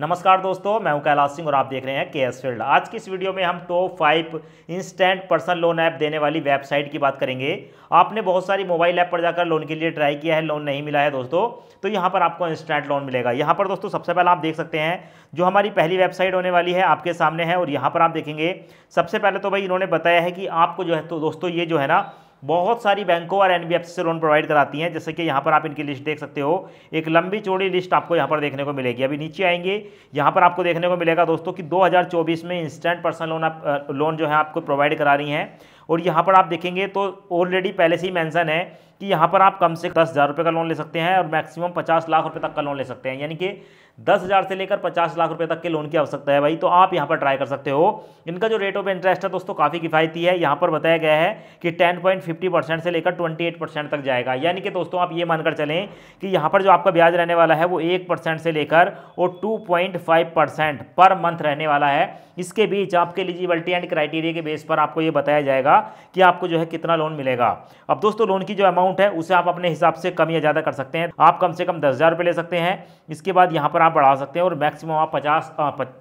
नमस्कार दोस्तों मैं हूं कैलाश सिंह और आप देख रहे हैं के एस फील्ड आज की इस वीडियो में हम top five instant personal loan app देने वाली वेबसाइट की बात करेंगे आपने बहुत सारी मोबाइल ऐप पर जाकर लोन के लिए ट्राई किया है लोन नहीं मिला है दोस्तों तो यहाँ पर आपको इंस्टेंट लोन मिलेगा यहाँ पर दोस्तों सबसे पहले आप देख सकते हैं जो हमारी पहली वेबसाइट होने वाली है आपके सामने है और यहाँ पर आप देखेंगे सबसे पहले तो भाई इन्होंने बताया है कि आपको जो है तो दोस्तों ये जो है ना बहुत सारी बैंकों और एनबीएफसी से लोन प्रोवाइड कराती हैं जैसे कि यहाँ पर आप इनकी लिस्ट देख सकते हो एक लंबी चौड़ी लिस्ट आपको यहाँ पर देखने को मिलेगी अभी नीचे आएंगे यहाँ पर आपको देखने को मिलेगा दोस्तों कि 2024 में इंस्टेंट पर्सनल लोन आप लोन जो है आपको प्रोवाइड करा रही हैं और यहाँ पर आप देखेंगे तो ऑलरेडी पहले से ही मैंसन है कि यहाँ पर आप कम से दस हज़ार रुपये का लोन ले सकते हैं और मैक्सिमम पचास लाख रुपये तक का लोन ले सकते हैं यानी कि दस हज़ार से लेकर पचास लाख रुपये तक के लोन की आवश्यकता है भाई तो आप यहाँ पर ट्राई कर सकते हो इनका जो रेट ऑफ इंटरेस्ट है दोस्तों काफ़ी किफ़ायती है यहाँ पर बताया गया है कि टेन पॉइंट फिफ्टी परसेंट से लेकर ट्वेंटी एट परसेंट तक जाएगा यानी कि दोस्तों आप ये मानकर चलें कि यहाँ पर जो आपका ब्याज रहने वाला है वो एक परसेंट से लेकर और two point five percent per month रहने वाला है इसके बीच आपके एलिजिबिलिटी एंड क्राइटेरिया के बेस पर आपको ये बताया जाएगा होगा कि आपको जो है कितना लोन मिलेगा अब दोस्तों लोन की जो अमाउंट है उसे आप अपने हिसाब से कम या ज़्यादा कर सकते हैं आप कम से कम दस हज़ार ले सकते हैं इसके बाद यहाँ पर आप बढ़ा सकते हैं और मैक्सिमम आप पचास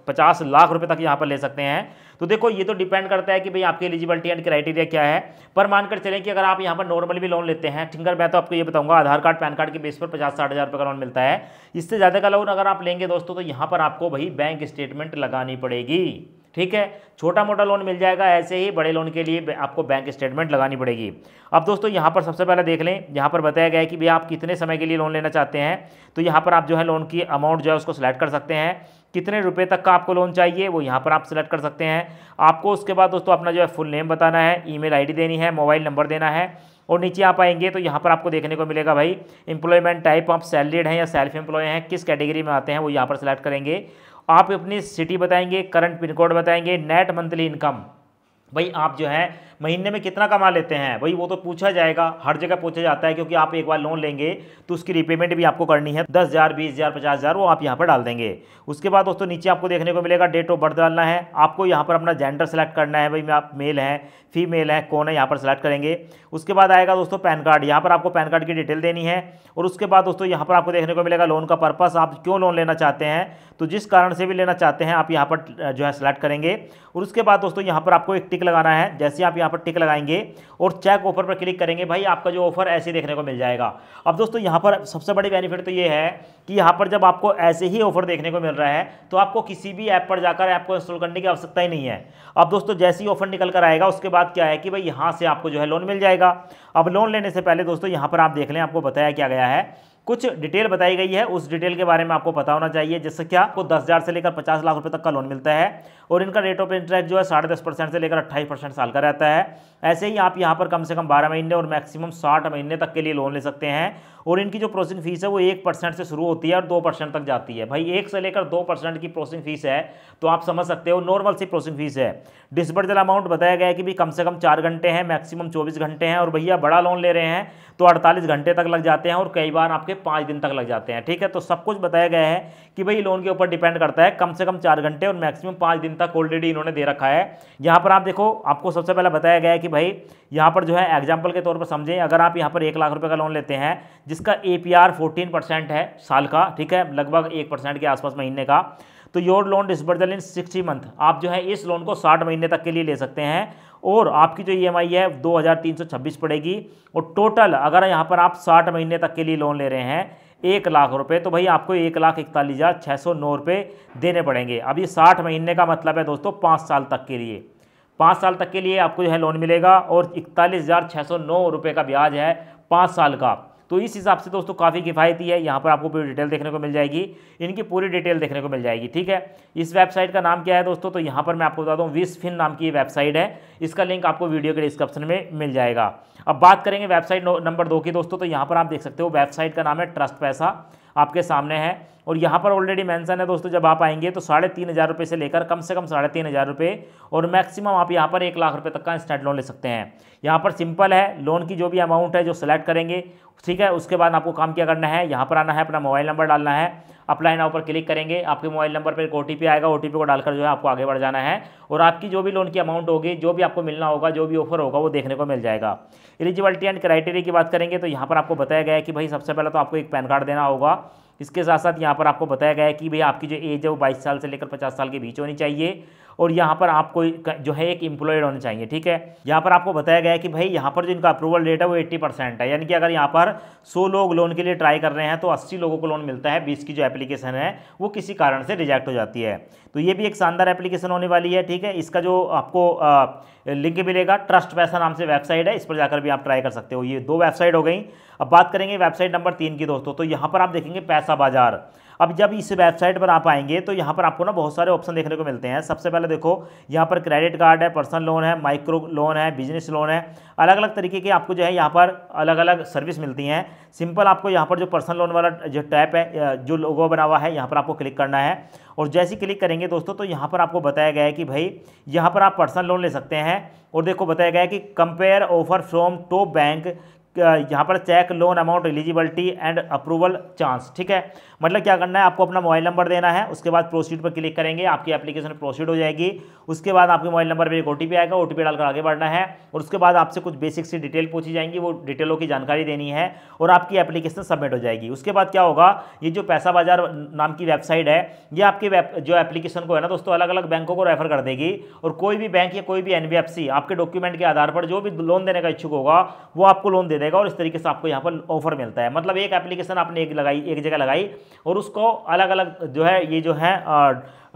पचास लाख रुपये तक यहाँ पर ले सकते हैं तो देखो ये तो डिपेंड करता है कि भाई आपकी एलिजिबिलिटी एंड क्राइटेरिया क्या है पर मानकर चलें कि अगर आप यहाँ पर नॉर्मल भी लोन लेते हैं ठिंगर मैं तो आपको ये बताऊंगा आधार कार्ड पैन कार्ड के बेस पर पचास साठ हज़ार रुपये का लोन मिलता है इससे ज़्यादा का लोन अगर आप लेंगे दोस्तों तो यहाँ पर आपको भाई बैंक स्टेटमेंट लगानी पड़ेगी ठीक है छोटा मोटा लोन मिल जाएगा ऐसे ही बड़े लोन के लिए आपको बैंक स्टेटमेंट लगानी पड़ेगी अब दोस्तों यहाँ पर सबसे पहले देख लें यहाँ पर बताया गया है कि भैया आप कितने समय के लिए लोन लेना चाहते हैं तो यहाँ पर आप जो है लोन की अमाउंट जो है उसको सिलेक्ट कर सकते हैं कितने रुपए तक का आपको लोन चाहिए वो यहाँ पर आप सिलेक्ट कर सकते हैं आपको उसके बाद दोस्तों अपना जो है फुल नेम बताना है ई मेल देनी है मोबाइल नंबर देना है और नीचे आप आएंगे तो यहाँ पर आपको देखने को मिलेगा भाई इंप्लॉयमेंट टाइप आप सैलरीड हैं या सेल्फ एम्प्लॉय हैं किस कैटेगरी में आते हैं वो यहाँ पर सिलेक्ट करेंगे आप अपनी सिटी बताएंगे करंट पिन कोड बताएंगे नेट मंथली इनकम भाई आप जो है महीने में कितना कमा लेते हैं भाई वो तो पूछा जाएगा हर जगह पूछा जाता है क्योंकि आप एक बार लोन लेंगे तो उसकी रिपेमेंट भी आपको करनी है दस हज़ार बीस हज़ार पचास हज़ार वो आप यहाँ पर डाल देंगे उसके बाद दोस्तों नीचे आपको देखने को मिलेगा डेट ऑफ बर्थ डालना है आपको यहाँ पर अपना जेंडर सेलेक्ट करना है भाई आप मेल हैं फीमेल हैं कौन है यहाँ पर सेलेक्ट करेंगे उसके बाद आएगा दोस्तों पैन कार्ड यहाँ पर आपको पैन कार्ड की डिटेल देनी है और उसके बाद दोस्तों यहाँ पर आपको देखने को मिलेगा लोन का पर्पस आप क्यों लोन लेना चाहते हैं तो जिस कारण से भी लेना चाहते हैं आप यहाँ पर जो है सेलेक्ट करेंगे और उसके बाद दोस्तों यहाँ पर आपको एक टिक लगाना है जैसे आप यहाँ यहाँ पर टिक लगाएंगे और चेक ऑफर पर क्लिक करेंगे भाई आपका जो ऑफर ऐसे देखने को मिल जाएगा अब दोस्तों यहाँ पर सबसे बड़ी बेनिफिट तो ये है कि यहाँ पर जब आपको ऐसे ही ऑफर देखने को मिल रहा है तो आपको किसी भी ऐप पर जाकर ऐप को इंस्टॉल करने की आवश्यकता ही नहीं है अब दोस्तों जैसे ही ऑफर निकल कर आएगा उसके बाद क्या है कि भाई यहाँ से आपको जो है लोन मिल जाएगा अब लोन लेने से पहले दोस्तों यहाँ पर आप देख लें आपको बताया क्या गया है कुछ डिटेल बताई गई है उस डिटेल के बारे में आपको पता होना चाहिए जिससे क्या आपको दस हज़ार से लेकर पचास लाख रुपए तक का लोन मिलता है और इनका रेट ऑफ इंटरेस्ट जो है साढ़े दस परसेंट से लेकर अट्ठाईस परसेंट साल का रहता है ऐसे ही आप यहाँ पर कम से कम बारह महीने और मैक्सिमम साठ महीने तक के लिए लोन ले सकते हैं और इनकी जो प्रोसेसिंग फीस है वो एक परसेंट से शुरू होती है और दो परसेंट तक जाती है भाई एक से लेकर दो परसेंट की प्रोसेसिंग फीस है तो आप समझ सकते हो नॉर्मल सी प्रोसेसिंग फीस है डिसबर्जल अमाउंट बताया गया है कि भी कम से कम चार घंटे हैं मैक्सिमम चौबीस घंटे हैं और भैया बड़ा लोन ले रहे हैं तो अड़तालीस घंटे तक लग जाते हैं और कई बार आपके पाँच दिन तक लग जाते हैं ठीक है तो सब कुछ बताया गया है कि भाई लोन के ऊपर डिपेंड करता है कम से कम चार घंटे और मैक्सिमम पाँच दिन तक ऑलरेडी इन्होंने दे रखा है यहाँ पर आप देखो आपको सबसे पहले बताया गया है कि भाई यहाँ पर जो है एग्जाम्पल के तौर पर समझें अगर आप यहाँ पर एक लाख रुपये का लोन लेते हैं जिस जिसका A P R fourteen percent है साल का ठीक है लगभग एक परसेंट के आसपास महीने का तो your loan disbursal in sixty month आप जो है इस लोन को साठ महीने तक के लिए ले सकते हैं और आपकी जो ई e है दो हज़ार तीन सौ छब्बीस पड़ेगी और टोटल अगर यहाँ पर आप साठ महीने तक के लिए लोन ले रहे हैं एक लाख रुपए तो भाई आपको एक लाख इकतालीस हज़ार छः सौ नौ रुपये देने पड़ेंगे अब ये साठ महीने का मतलब है दोस्तों पाँच साल तक के लिए पाँच साल तक के लिए आपको जो है लोन मिलेगा और इकतालीस हज़ार छः सौ नौ रुपये का ब्याज है पाँच साल का तो इस हिसाब से दोस्तों काफ़ी किफ़ायती है यहाँ पर आपको पूरी डिटेल देखने को मिल जाएगी इनकी पूरी डिटेल देखने को मिल जाएगी ठीक है इस वेबसाइट का नाम क्या है दोस्तों तो यहाँ पर मैं आपको बता दूँ विसफिन नाम की वेबसाइट है इसका लिंक आपको वीडियो के डिस्क्रिप्शन में मिल जाएगा अब बात करेंगे वेबसाइट नंबर दो की दोस्तों तो यहाँ पर आप देख सकते हो वेबसाइट का नाम है ट्रस्ट पैसा आपके सामने है और यहाँ पर ऑलरेडी मेंशन है दोस्तों जब आप आएंगे तो साढ़े तीन हज़ार रुपये से लेकर कम से कम साढ़े तीन हज़ार रुपये और मैक्सिमम आप यहाँ पर एक लाख रुपये तक का इंस्टेंट लोन ले सकते हैं यहाँ पर सिंपल है लोन की जो भी अमाउंट है जो सेलेक्ट करेंगे ठीक है उसके बाद आपको काम क्या करना है यहाँ पर आना है अपना मोबाइल नंबर डालना है अप्लाई नाउ ऊपर क्लिक करेंगे आपके मोबाइल नंबर पर एक ओ आएगा ओ को डालकर जो है आपको आगे बढ़ जाना है और आपकी जो भी लोन की अमाउंट होगी जो भी आपको मिलना होगा जो भी ऑफर होगा वो देखने को मिल जाएगा एलिजिबिलिटी एंड क्राइटेरिया की बात करेंगे तो यहाँ पर आपको बताया गया है कि भाई सबसे पहले तो आपको एक पैन कार्ड देना होगा इसके साथ साथ यहाँ पर आपको बताया गया है कि भाई आपकी जो एज है वो बाईस साल से लेकर पचास साल के बीच होनी चाहिए और यहाँ पर आपको जो है एक इंप्लॉयड होना चाहिए ठीक है यहाँ पर आपको बताया गया है कि भाई यहाँ पर जो इनका अप्रूवल रेट है वो एट्टी परसेंट है यानी कि अगर यहाँ पर सौ लोग लोन के लिए ट्राई कर रहे हैं तो अस्सी लोगों को लोन मिलता है बीस की जो एप्लीकेशन है वो किसी कारण से रिजेक्ट हो जाती है तो ये भी एक शानदार एप्लीकेशन होने वाली है ठीक है इसका जो आपको आ, लिंक मिलेगा ट्रस्ट पैसा नाम से वेबसाइट है इस पर जाकर भी आप ट्राई कर सकते हो ये दो वेबसाइट हो गई अब बात करेंगे वेबसाइट नंबर तीन की दोस्तों तो यहाँ पर आप देखेंगे पैसा बाजार अब जब इस वेबसाइट पर आप आएंगे तो यहाँ पर आपको ना बहुत सारे ऑप्शन देखने को मिलते हैं सबसे पहले देखो यहाँ पर क्रेडिट कार्ड है पर्सनल लोन है माइक्रो लोन है बिजनेस लोन है अलग अलग तरीके के आपको जो है यहाँ पर अलग अलग सर्विस मिलती हैं सिंपल आपको यहाँ पर जो पर्सनल लोन वाला जो टैप है जो लोगो बना हुआ है यहाँ पर आपको क्लिक करना है और जैसे ही क्लिक करेंगे दोस्तों तो यहाँ पर आपको बताया गया है कि भाई यहाँ पर आप पर्सनल लोन ले सकते हैं और देखो बताया गया है कि compare offer from top bank यहाँ पर check loan amount eligibility and approval chance ठीक है मतलब क्या करना है आपको अपना मोबाइल नंबर देना है उसके बाद प्रोसीड पर क्लिक करेंगे आपकी एप्लीकेशन प्रोसीड हो जाएगी उसके बाद आपके मोबाइल नंबर पर एक ओ आएगा ओ डालकर आगे बढ़ना है और उसके बाद आपसे कुछ बेसिक सी डिटेल पूछी जाएंगी वो डिटेलों की जानकारी देनी है और आपकी एप्लीकेशन सबमिट हो जाएगी उसके बाद क्या होगा ये जो पैसा बाजार नाम की वेबसाइट है ये आपके जो एप्लीकेशन को है ना दोस्तों अलग अलग बैंकों को रेफर कर देगी और कोई भी बैंक या कोई भी एनबीएफसी आपके डॉक्यूमेंट के आधार पर जो भी लोन देने का इच्छुक होगा वो आपको लोन दे देगा और इस तरीके से आपको यहाँ पर ऑफर मिलता है मतलब एक एप्लीकेशन आपने एक लगाई एक जगह लगाई और उसको अलग अलग जो है ये जो है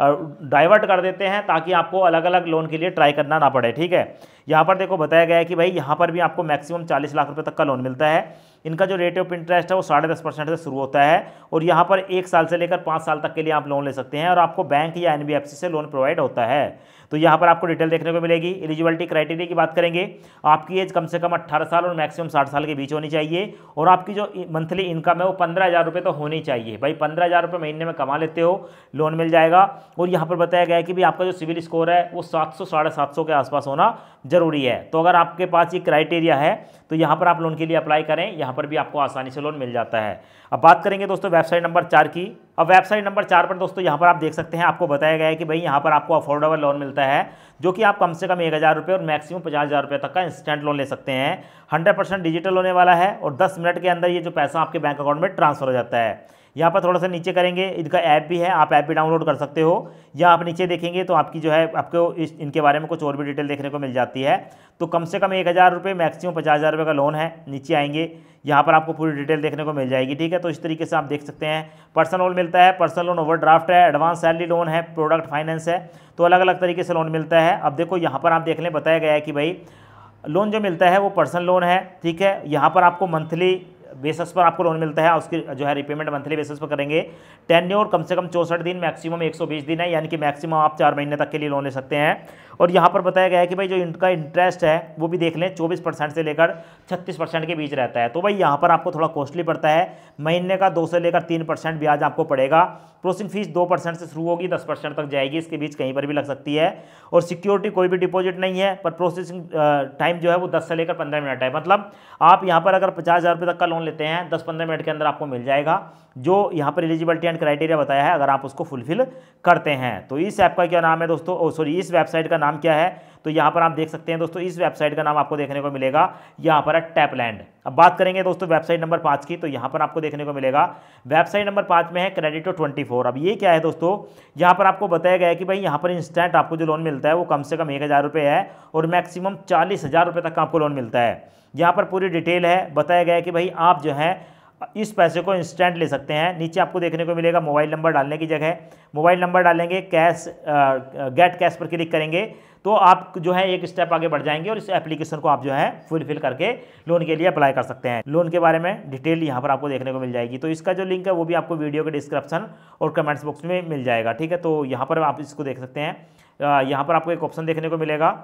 डाइवर्ट कर देते हैं ताकि आपको अलग अलग लोन के लिए ट्राई करना ना पड़े ठीक है यहाँ पर देखो बताया गया है कि भाई यहाँ पर भी आपको मैक्सिमम चालीस लाख रुपये तक का लोन मिलता है इनका जो रेट ऑफ इंटरेस्ट है वो साढ़े दस परसेंट से शुरू होता है और यहाँ पर एक साल से लेकर पाँच साल तक के लिए आप लोन ले सकते हैं और आपको बैंक या एन से लोन प्रोवाइड होता है तो यहाँ पर आपको डिटेल देखने को मिलेगी एलिजिबिलिटी क्राइटेरिया की बात करेंगे आपकी एज कम से कम अट्ठारह साल और मैक्सिमम साठ साल के बीच होनी चाहिए और आपकी जो मंथली इनकम है वो पंद्रह हज़ार रुपये तो होनी चाहिए भाई पंद्रह हज़ार रुपये महीने में कमा लेते हो लोन मिल जाएगा और यहाँ पर बताया गया है कि भी आपका जो सिविल स्कोर है वो सात सौ साढ़े सात सौ के आसपास होना जरूरी है तो अगर आपके पास ये क्राइटेरिया है तो यहाँ पर आप लोन के लिए अप्लाई करें यहाँ पर भी आपको आसानी से लोन मिल जाता है अब बात करेंगे दोस्तों वेबसाइट नंबर चार की अब वेबसाइट नंबर चार पर दोस्तों यहाँ पर आप देख सकते हैं आपको बताया गया है कि भाई यहाँ पर आपको अफोर्डेबल लोन मिलता है जो कि आप कम से कम एक हज़ार रुपये और मैक्सिमम पचास हज़ार रुपये तक का इंस्टेंट लोन ले सकते हैं हंड्रेड परसेंट डिजिटल होने वाला है और दस मिनट के अंदर ये जो पैसा आपके बैंक अकाउंट में ट्रांसफर हो जाता है यहाँ पर थोड़ा सा नीचे करेंगे इनका ऐप भी है आप ऐप भी डाउनलोड कर सकते हो या आप नीचे देखेंगे तो आपकी जो है आपको इस इनके बारे में कुछ और भी डिटेल देखने को मिल जाती है तो कम से कम एक हज़ार रुपये मैक्सिमम पचास हज़ार रुपये का लोन है नीचे आएंगे यहाँ पर आपको पूरी डिटेल देखने को मिल जाएगी ठीक है तो इस तरीके से आप देख सकते हैं पर्सनल लोन मिलता है पर्सनल लोन ड्राफ्ट है एडवांस सैलरी लोन है प्रोडक्ट फाइनेंस है तो अलग अलग तरीके से लोन मिलता है अब देखो यहाँ पर आप देख लें बताया गया है कि भाई लोन जो मिलता है वो पर्सनल लोन है ठीक है यहाँ पर आपको मंथली बेसिस पर आपको लोन मिलता है उसकी जो है रिपेमेंट मंथली बेसिस पर करेंगे टेन और कम से कम चौंसठ दिन मैक्सिमम 120 दिन है यानी कि मैक्सिमम आप चार महीने तक के लिए लोन ले सकते हैं और यहाँ पर बताया गया है कि भाई जो इनका इंटरेस्ट है वो भी देख लें चौबीस से लेकर छत्तीस के बीच रहता है तो भाई यहाँ पर आपको थोड़ा कॉस्टली पड़ता है महीने का दो से लेकर तीन ब्याज आपको पड़ेगा प्रोसिंग फीस दो परसेंट से शुरू होगी दस परसेंट तक जाएगी इसके बीच कहीं पर भी लग सकती है और सिक्योरिटी कोई भी डिपॉजिट नहीं है पर प्रोसेसिंग टाइम जो है वो दस से लेकर पंद्रह मिनट है मतलब आप यहाँ पर अगर पचास हज़ार तक का लोन लेते हैं दस पंद्रह मिनट के अंदर आपको मिल जाएगा जो यहाँ पर एलिजिबिलिटी एंड क्राइटेरिया बताया है अगर आप उसको फुलफिल करते हैं तो इस ऐप का क्या नाम है दोस्तों सॉरी इस वेबसाइट का नाम क्या है तो यहाँ पर आप देख सकते हैं दोस्तों इस वेबसाइट का नाम आपको देखने को मिलेगा यहाँ पर है टैपलैंड अब बात करेंगे दोस्तों वेबसाइट नंबर पाँच की तो यहाँ पर आपको देखने को मिलेगा वेबसाइट नंबर पाँच में है क्रेडिटो ट्वेंटी फोर अब ये क्या है दोस्तों यहाँ पर आपको बताया गया है कि भाई यहाँ पर इंस्टेंट आपको जो लोन मिलता है वो कम से कम एक हज़ार रुपये है और मैक्सिमम चालीस हज़ार रुपये तक का आपको लोन मिलता है यहाँ पर पूरी डिटेल है बताया गया है कि भाई आप जो है इस पैसे को इंस्टेंट ले सकते हैं नीचे आपको देखने को मिलेगा मोबाइल नंबर डालने की जगह मोबाइल नंबर डालेंगे कैश गेट कैश पर क्लिक करेंगे तो आप जो है एक स्टेप आगे बढ़ जाएंगे और इस एप्लीकेशन को आप जो है फुलफिल करके लोन के लिए अप्लाई कर सकते हैं लोन के बारे में डिटेल यहाँ पर आपको देखने को मिल जाएगी तो इसका जो लिंक है वो भी आपको वीडियो के डिस्क्रिप्शन और कमेंट्स बॉक्स में मिल जाएगा ठीक है तो यहाँ पर आप इसको देख सकते हैं यहाँ पर आपको एक ऑप्शन देखने को मिलेगा